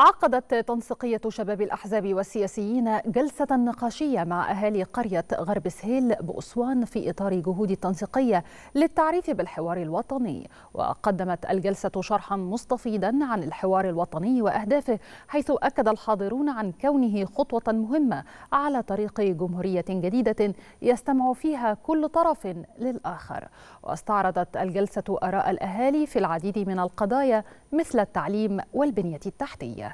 عقدت تنسيقية شباب الأحزاب والسياسيين جلسة نقاشية مع أهالي قرية غرب سهيل بأسوان في إطار جهود التنسيقية للتعريف بالحوار الوطني وقدمت الجلسة شرحا مستفيدا عن الحوار الوطني وأهدافه حيث أكد الحاضرون عن كونه خطوة مهمة على طريق جمهورية جديدة يستمع فيها كل طرف للآخر واستعرضت الجلسة آراء الأهالي في العديد من القضايا مثل التعليم والبنية التحتية